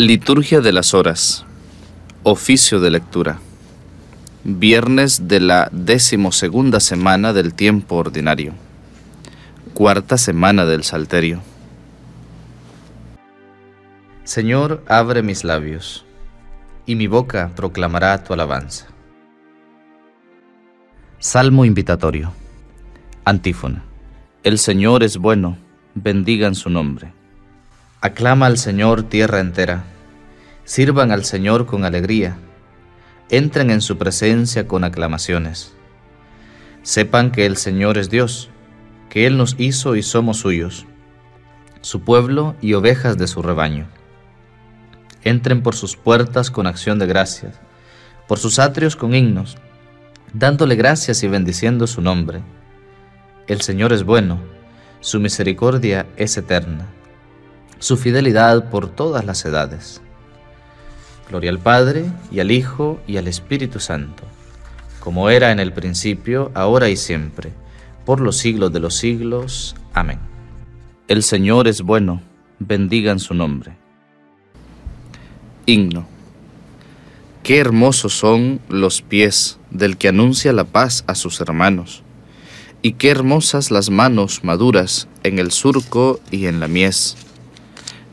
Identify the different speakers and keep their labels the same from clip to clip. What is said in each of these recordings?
Speaker 1: Liturgia de las Horas. Oficio de lectura. Viernes de la decimosegunda semana del tiempo ordinario. Cuarta semana del Salterio. Señor, abre mis labios, y mi boca proclamará tu alabanza. Salmo invitatorio. Antífona. El Señor es bueno, bendigan su nombre. Aclama al Señor tierra entera. Sirvan al Señor con alegría. Entren en su presencia con aclamaciones. Sepan que el Señor es Dios, que Él nos hizo y somos suyos, su pueblo y ovejas de su rebaño. Entren por sus puertas con acción de gracias, por sus atrios con himnos, dándole gracias y bendiciendo su nombre. El Señor es bueno, su misericordia es eterna su fidelidad por todas las edades. Gloria al Padre, y al Hijo, y al Espíritu Santo, como era en el principio, ahora y siempre, por los siglos de los siglos. Amén. El Señor es bueno, bendigan su nombre. Himno. Qué hermosos son los pies del que anuncia la paz a sus hermanos, y qué hermosas las manos maduras en el surco y en la mies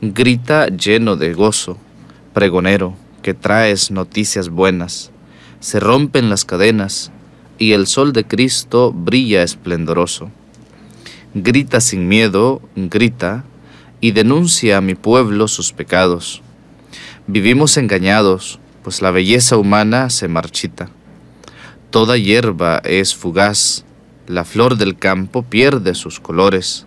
Speaker 1: Grita lleno de gozo, pregonero, que traes noticias buenas. Se rompen las cadenas y el sol de Cristo brilla esplendoroso. Grita sin miedo, grita, y denuncia a mi pueblo sus pecados. Vivimos engañados, pues la belleza humana se marchita. Toda hierba es fugaz, la flor del campo pierde sus colores.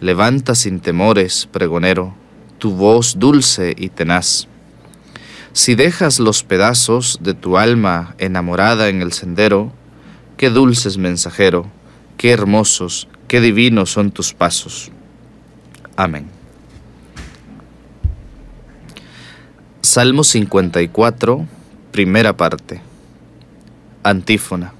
Speaker 1: Levanta sin temores, pregonero, tu voz dulce y tenaz. Si dejas los pedazos de tu alma enamorada en el sendero, qué dulces mensajero, qué hermosos, qué divinos son tus pasos. Amén. Salmo 54, primera parte. Antífona.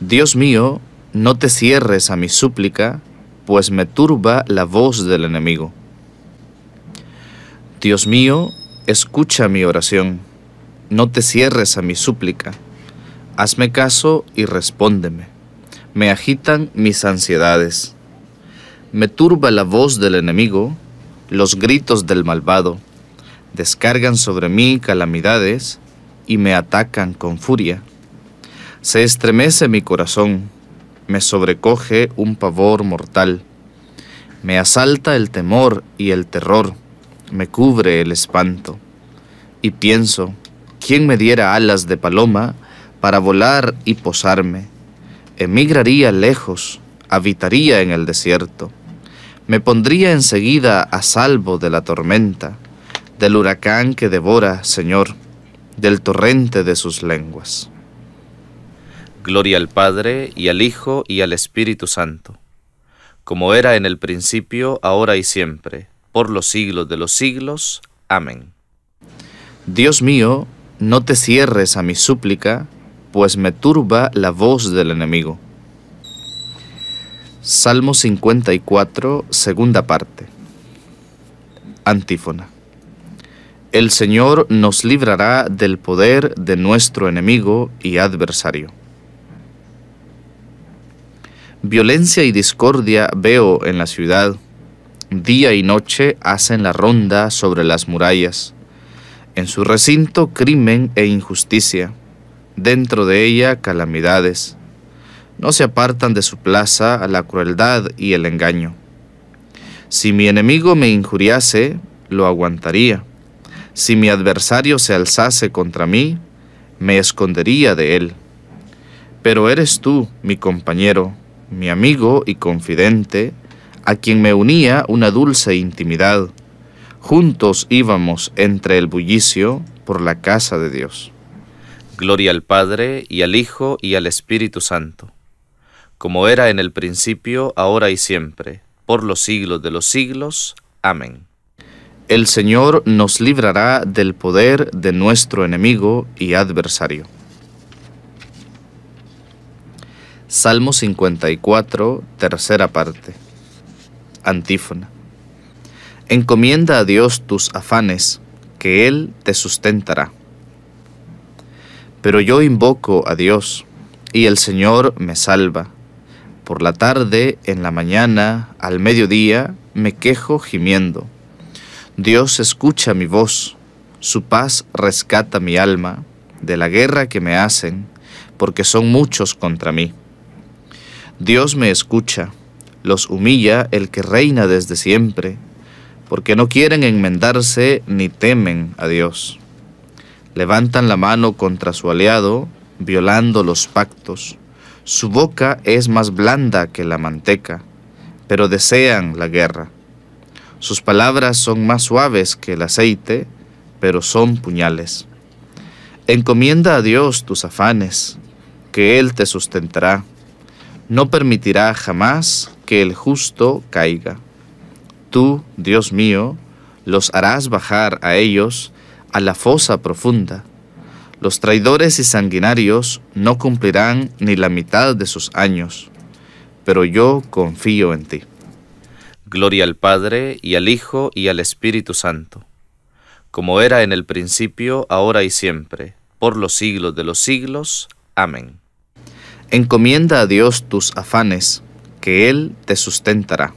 Speaker 1: Dios mío, no te cierres a mi súplica, pues me turba la voz del enemigo. Dios mío, escucha mi oración. No te cierres a mi súplica. Hazme caso y respóndeme. Me agitan mis ansiedades. Me turba la voz del enemigo, los gritos del malvado. Descargan sobre mí calamidades y me atacan con furia. Se estremece mi corazón, me sobrecoge un pavor mortal. Me asalta el temor y el terror me cubre el espanto. Y pienso, ¿quién me diera alas de paloma para volar y posarme? Emigraría lejos, habitaría en el desierto. Me pondría enseguida a salvo de la tormenta, del huracán que devora, Señor, del torrente de sus lenguas. Gloria al Padre, y al Hijo, y al Espíritu Santo, como era en el principio, ahora y siempre por los siglos de los siglos. Amén. Dios mío, no te cierres a mi súplica, pues me turba la voz del enemigo. Salmo 54, segunda parte. Antífona. El Señor nos librará del poder de nuestro enemigo y adversario. Violencia y discordia veo en la ciudad día y noche hacen la ronda sobre las murallas. En su recinto crimen e injusticia, dentro de ella calamidades. No se apartan de su plaza a la crueldad y el engaño. Si mi enemigo me injuriase, lo aguantaría. Si mi adversario se alzase contra mí, me escondería de él. Pero eres tú, mi compañero, mi amigo y confidente, a quien me unía una dulce intimidad. Juntos íbamos entre el bullicio por la casa de Dios. Gloria al Padre y al Hijo y al Espíritu Santo, como era en el principio, ahora y siempre, por los siglos de los siglos. Amén. El Señor nos librará del poder de nuestro enemigo y adversario. Salmo 54, tercera parte. Antífona. Encomienda a Dios tus afanes, que Él te sustentará. Pero yo invoco a Dios, y el Señor me salva. Por la tarde, en la mañana, al mediodía, me quejo gimiendo. Dios escucha mi voz, su paz rescata mi alma de la guerra que me hacen, porque son muchos contra mí. Dios me escucha, los humilla el que reina desde siempre, porque no quieren enmendarse ni temen a Dios. Levantan la mano contra su aliado, violando los pactos. Su boca es más blanda que la manteca, pero desean la guerra. Sus palabras son más suaves que el aceite, pero son puñales. Encomienda a Dios tus afanes, que Él te sustentará. No permitirá jamás que el justo caiga. Tú, Dios mío, los harás bajar a ellos a la fosa profunda. Los traidores y sanguinarios no cumplirán ni la mitad de sus años, pero yo confío en ti. Gloria al Padre y al Hijo y al Espíritu Santo, como era en el principio, ahora y siempre, por los siglos de los siglos. Amén. Encomienda a Dios tus afanes que Él te sustentará.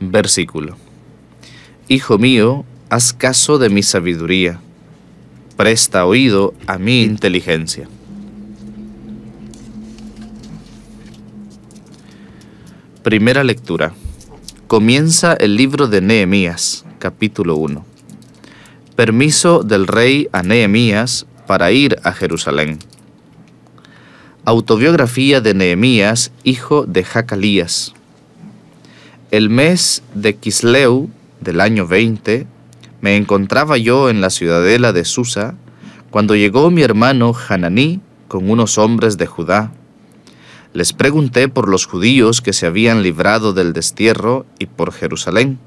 Speaker 1: Versículo. Hijo mío, haz caso de mi sabiduría, presta oído a mi inteligencia. Primera lectura. Comienza el libro de Nehemías, capítulo 1. Permiso del rey a Nehemías para ir a Jerusalén. Autobiografía de Nehemías, hijo de Jacalías. El mes de Quisleu, del año 20 me encontraba yo en la ciudadela de Susa cuando llegó mi hermano Hananí con unos hombres de Judá. Les pregunté por los judíos que se habían librado del destierro y por Jerusalén.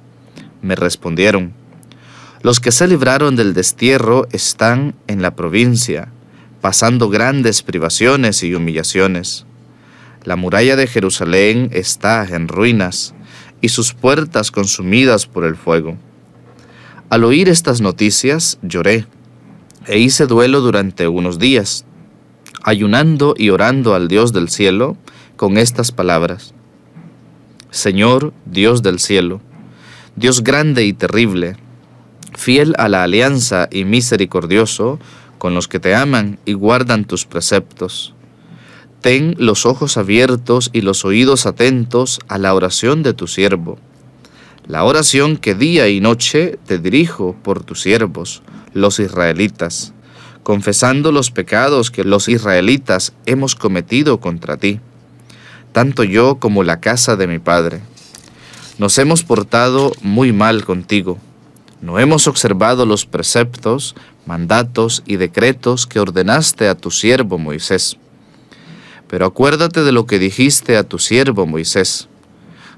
Speaker 1: Me respondieron, los que se libraron del destierro están en la provincia, pasando grandes privaciones y humillaciones. La muralla de Jerusalén está en ruinas y sus puertas consumidas por el fuego. Al oír estas noticias lloré e hice duelo durante unos días, ayunando y orando al Dios del cielo con estas palabras. Señor, Dios del cielo, Dios grande y terrible, fiel a la alianza y misericordioso, con los que te aman y guardan tus preceptos. Ten los ojos abiertos y los oídos atentos a la oración de tu siervo, la oración que día y noche te dirijo por tus siervos, los israelitas, confesando los pecados que los israelitas hemos cometido contra ti, tanto yo como la casa de mi padre. Nos hemos portado muy mal contigo. No hemos observado los preceptos mandatos y decretos que ordenaste a tu siervo Moisés. Pero acuérdate de lo que dijiste a tu siervo Moisés.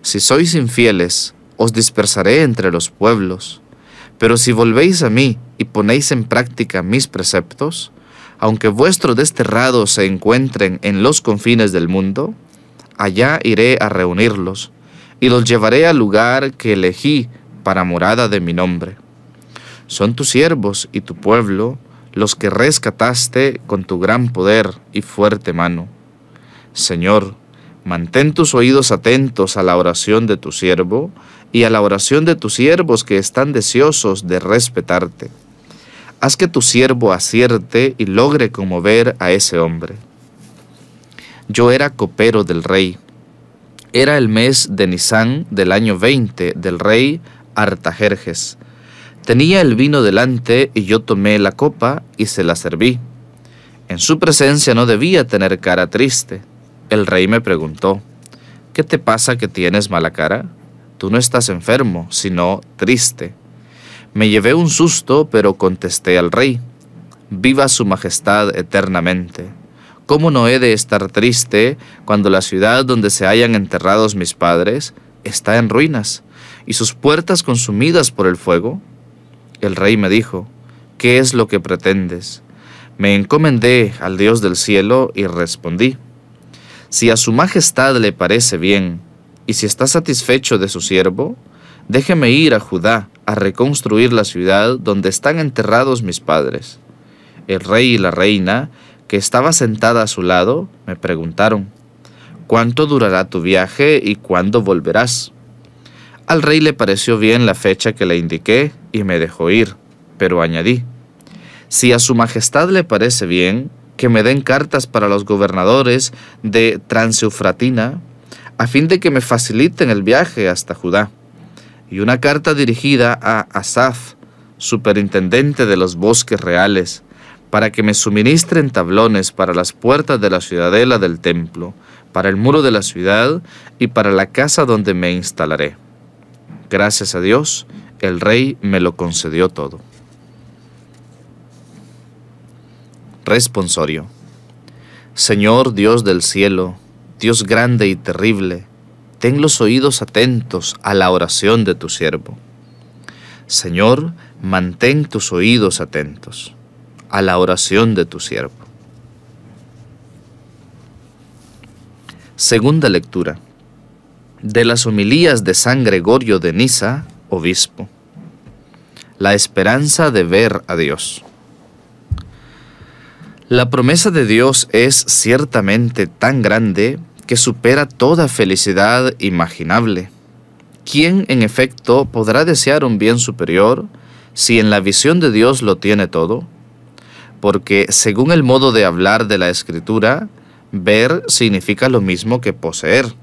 Speaker 1: Si sois infieles, os dispersaré entre los pueblos. Pero si volvéis a mí y ponéis en práctica mis preceptos, aunque vuestros desterrados se encuentren en los confines del mundo, allá iré a reunirlos, y los llevaré al lugar que elegí para morada de mi nombre son tus siervos y tu pueblo los que rescataste con tu gran poder y fuerte mano. Señor, mantén tus oídos atentos a la oración de tu siervo y a la oración de tus siervos que están deseosos de respetarte. Haz que tu siervo acierte y logre conmover a ese hombre. Yo era copero del rey. Era el mes de Nisan del año 20 del rey Artajerjes Tenía el vino delante y yo tomé la copa y se la serví. En su presencia no debía tener cara triste. El rey me preguntó, ¿qué te pasa que tienes mala cara? Tú no estás enfermo, sino triste. Me llevé un susto, pero contesté al rey, viva su majestad eternamente. ¿Cómo no he de estar triste cuando la ciudad donde se hayan enterrados mis padres está en ruinas y sus puertas consumidas por el fuego? El rey me dijo, ¿qué es lo que pretendes? Me encomendé al Dios del cielo y respondí, si a su majestad le parece bien, y si está satisfecho de su siervo, déjeme ir a Judá a reconstruir la ciudad donde están enterrados mis padres. El rey y la reina, que estaba sentada a su lado, me preguntaron, ¿cuánto durará tu viaje y cuándo volverás? Al rey le pareció bien la fecha que le indiqué y me dejó ir, pero añadí, si a su majestad le parece bien, que me den cartas para los gobernadores de Transeufratina, a fin de que me faciliten el viaje hasta Judá, y una carta dirigida a Asaf, superintendente de los bosques reales, para que me suministren tablones para las puertas de la ciudadela del templo, para el muro de la ciudad y para la casa donde me instalaré. Gracias a Dios, el rey me lo concedió todo. Responsorio. Señor Dios del cielo, Dios grande y terrible, ten los oídos atentos a la oración de tu siervo. Señor, mantén tus oídos atentos a la oración de tu siervo. Segunda lectura de las homilías de San Gregorio de Nisa, obispo. La esperanza de ver a Dios. La promesa de Dios es ciertamente tan grande que supera toda felicidad imaginable. ¿Quién en efecto podrá desear un bien superior si en la visión de Dios lo tiene todo? Porque según el modo de hablar de la Escritura, ver significa lo mismo que poseer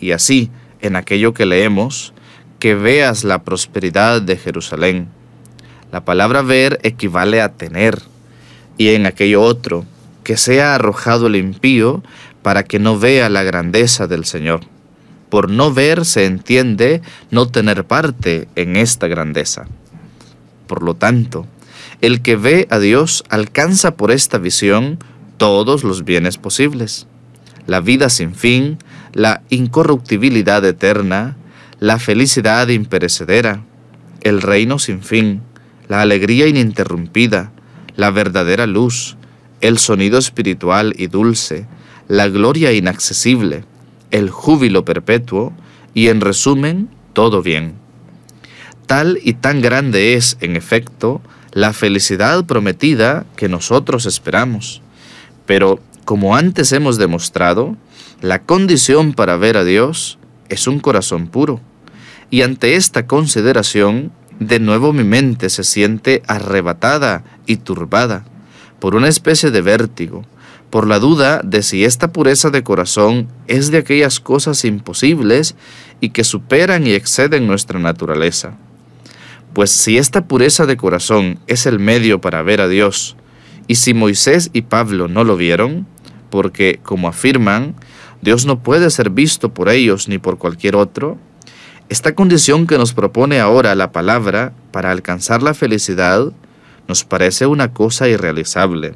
Speaker 1: y así, en aquello que leemos, que veas la prosperidad de Jerusalén. La palabra ver equivale a tener, y en aquello otro, que sea arrojado el impío, para que no vea la grandeza del Señor. Por no ver se entiende no tener parte en esta grandeza. Por lo tanto, el que ve a Dios alcanza por esta visión todos los bienes posibles. La vida sin fin, la incorruptibilidad eterna, la felicidad imperecedera, el reino sin fin, la alegría ininterrumpida, la verdadera luz, el sonido espiritual y dulce, la gloria inaccesible, el júbilo perpetuo y en resumen, todo bien. Tal y tan grande es, en efecto, la felicidad prometida que nosotros esperamos. Pero, como antes hemos demostrado, la condición para ver a Dios es un corazón puro. Y ante esta consideración, de nuevo mi mente se siente arrebatada y turbada por una especie de vértigo, por la duda de si esta pureza de corazón es de aquellas cosas imposibles y que superan y exceden nuestra naturaleza. Pues si esta pureza de corazón es el medio para ver a Dios, y si Moisés y Pablo no lo vieron, porque, como afirman, Dios no puede ser visto por ellos ni por cualquier otro. Esta condición que nos propone ahora la palabra para alcanzar la felicidad nos parece una cosa irrealizable.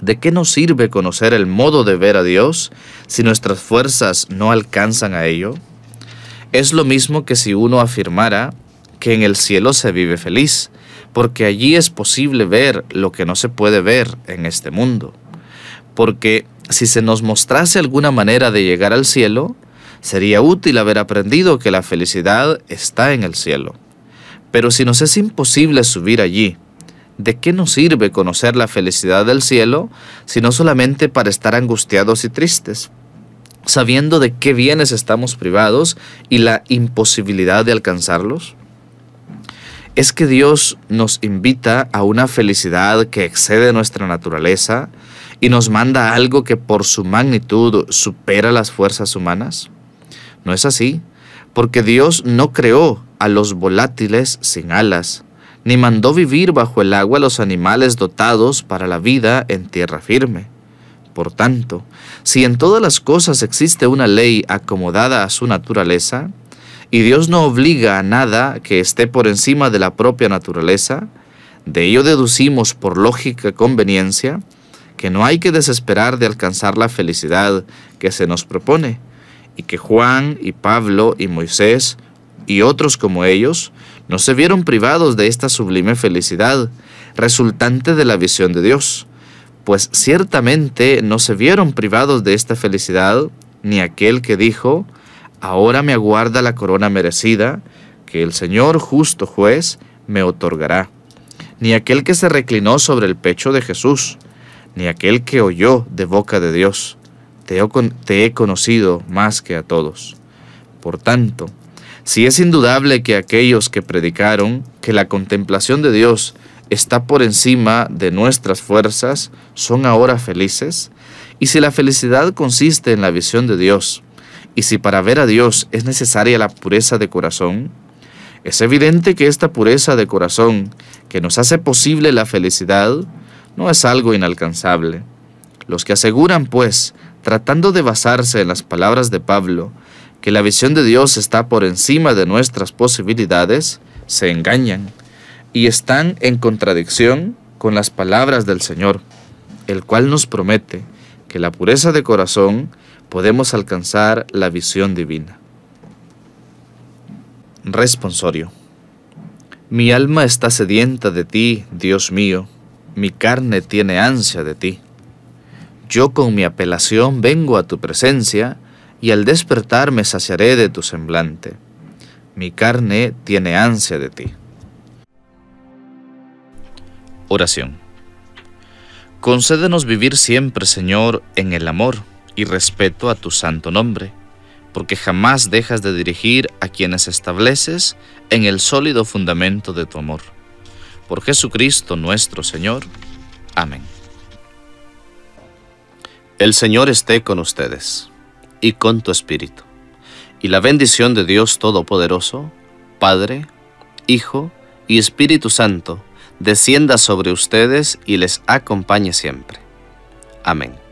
Speaker 1: ¿De qué nos sirve conocer el modo de ver a Dios si nuestras fuerzas no alcanzan a ello? Es lo mismo que si uno afirmara que en el cielo se vive feliz, porque allí es posible ver lo que no se puede ver en este mundo. Porque si se nos mostrase alguna manera de llegar al cielo, sería útil haber aprendido que la felicidad está en el cielo. Pero si nos es imposible subir allí, ¿de qué nos sirve conocer la felicidad del cielo, si no solamente para estar angustiados y tristes, sabiendo de qué bienes estamos privados y la imposibilidad de alcanzarlos? Es que Dios nos invita a una felicidad que excede nuestra naturaleza, y nos manda algo que por su magnitud supera las fuerzas humanas? No es así, porque Dios no creó a los volátiles sin alas, ni mandó vivir bajo el agua a los animales dotados para la vida en tierra firme. Por tanto, si en todas las cosas existe una ley acomodada a su naturaleza, y Dios no obliga a nada que esté por encima de la propia naturaleza, de ello deducimos por lógica conveniencia que no hay que desesperar de alcanzar la felicidad que se nos propone, y que Juan y Pablo y Moisés y otros como ellos no se vieron privados de esta sublime felicidad resultante de la visión de Dios, pues ciertamente no se vieron privados de esta felicidad ni aquel que dijo, ahora me aguarda la corona merecida, que el Señor justo juez me otorgará, ni aquel que se reclinó sobre el pecho de Jesús, ni aquel que oyó de boca de Dios. Te he conocido más que a todos. Por tanto, si es indudable que aquellos que predicaron que la contemplación de Dios está por encima de nuestras fuerzas, son ahora felices, y si la felicidad consiste en la visión de Dios, y si para ver a Dios es necesaria la pureza de corazón, es evidente que esta pureza de corazón, que nos hace posible la felicidad, no es algo inalcanzable. Los que aseguran, pues, tratando de basarse en las palabras de Pablo, que la visión de Dios está por encima de nuestras posibilidades, se engañan y están en contradicción con las palabras del Señor, el cual nos promete que la pureza de corazón podemos alcanzar la visión divina. Responsorio. Mi alma está sedienta de ti, Dios mío mi carne tiene ansia de ti. Yo con mi apelación vengo a tu presencia, y al despertar me saciaré de tu semblante. Mi carne tiene ansia de ti. Oración. Concédenos vivir siempre, Señor, en el amor y respeto a tu santo nombre, porque jamás dejas de dirigir a quienes estableces en el sólido fundamento de tu amor por Jesucristo nuestro Señor. Amén. El Señor esté con ustedes y con tu espíritu. Y la bendición de Dios Todopoderoso, Padre, Hijo y Espíritu Santo, descienda sobre ustedes y les acompañe siempre. Amén.